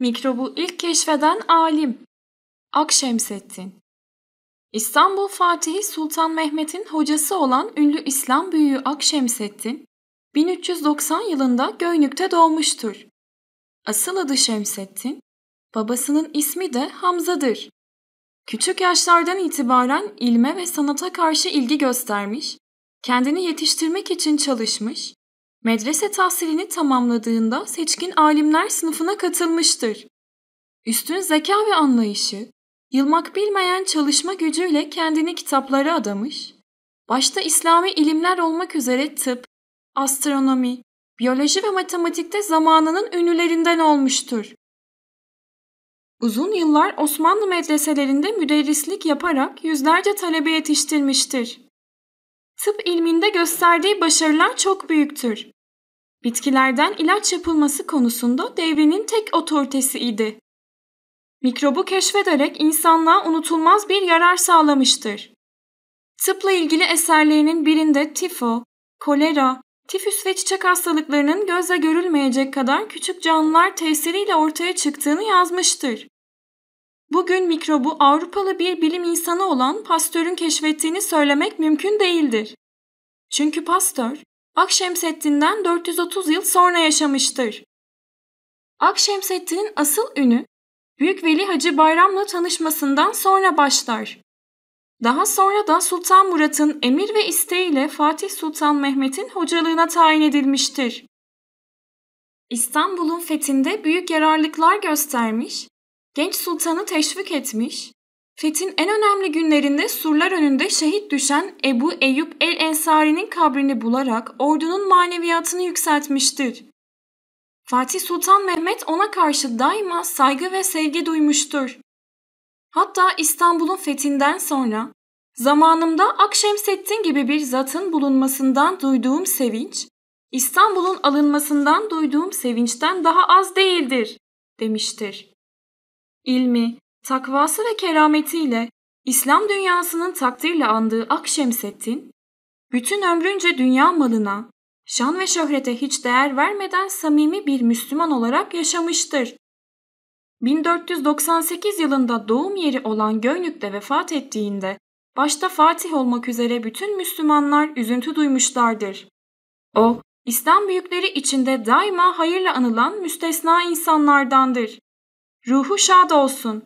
Mikrobu ilk keşfeden alim Akşemseddin İstanbul Fatihi Sultan Mehmet'in hocası olan ünlü İslam büyüğü Akşemseddin 1390 yılında Göynük'te doğmuştur. Asıl adı Şemseddin, babasının ismi de Hamza'dır. Küçük yaşlardan itibaren ilme ve sanata karşı ilgi göstermiş, kendini yetiştirmek için çalışmış, Medrese tahsilini tamamladığında seçkin alimler sınıfına katılmıştır. Üstün zeka ve anlayışı, yılmak bilmeyen çalışma gücüyle kendini kitaplara adamış, başta İslami ilimler olmak üzere tıp, astronomi, biyoloji ve matematikte zamanının ünlülerinden olmuştur. Uzun yıllar Osmanlı medreselerinde müderrislik yaparak yüzlerce talebe yetiştirmiştir. Tıp ilminde gösterdiği başarılar çok büyüktür. Bitkilerden ilaç yapılması konusunda devrinin tek otoritesi idi. Mikrobu keşfederek insanlığa unutulmaz bir yarar sağlamıştır. Tıpla ilgili eserlerinin birinde tifo, kolera, tifüs ve çiçek hastalıklarının gözle görülmeyecek kadar küçük canlılar tesiriyle ortaya çıktığını yazmıştır. Bugün mikrobu Avrupalı bir bilim insanı olan Pasteur'ün keşfettiğini söylemek mümkün değildir. Çünkü Pasteur, Akşemseddin'den 430 yıl sonra yaşamıştır. Akşemseddin'in asıl ünü, Büyük Veli Hacı Bayram'la tanışmasından sonra başlar. Daha sonra da Sultan Murat'ın emir ve isteğiyle Fatih Sultan Mehmet'in hocalığına tayin edilmiştir. İstanbul'un fethinde büyük yararlıklar göstermiş genç sultanı teşvik etmiş, Fethin en önemli günlerinde surlar önünde şehit düşen Ebu Eyyub el Ensari'nin kabrini bularak ordunun maneviyatını yükseltmiştir. Fatih Sultan Mehmet ona karşı daima saygı ve sevgi duymuştur. Hatta İstanbul'un fethinden sonra zamanımda Akşemseddin gibi bir zatın bulunmasından duyduğum sevinç, İstanbul'un alınmasından duyduğum sevinçten daha az değildir demiştir ilmi, takvası ve kerametiyle İslam dünyasının takdirle andığı Akşemseddin, bütün ömrünce dünya malına, şan ve şöhrete hiç değer vermeden samimi bir Müslüman olarak yaşamıştır. 1498 yılında doğum yeri olan Göynük'te vefat ettiğinde, başta Fatih olmak üzere bütün Müslümanlar üzüntü duymuşlardır. O, İslam büyükleri içinde daima hayırla anılan müstesna insanlardandır. Ruhu şad olsun.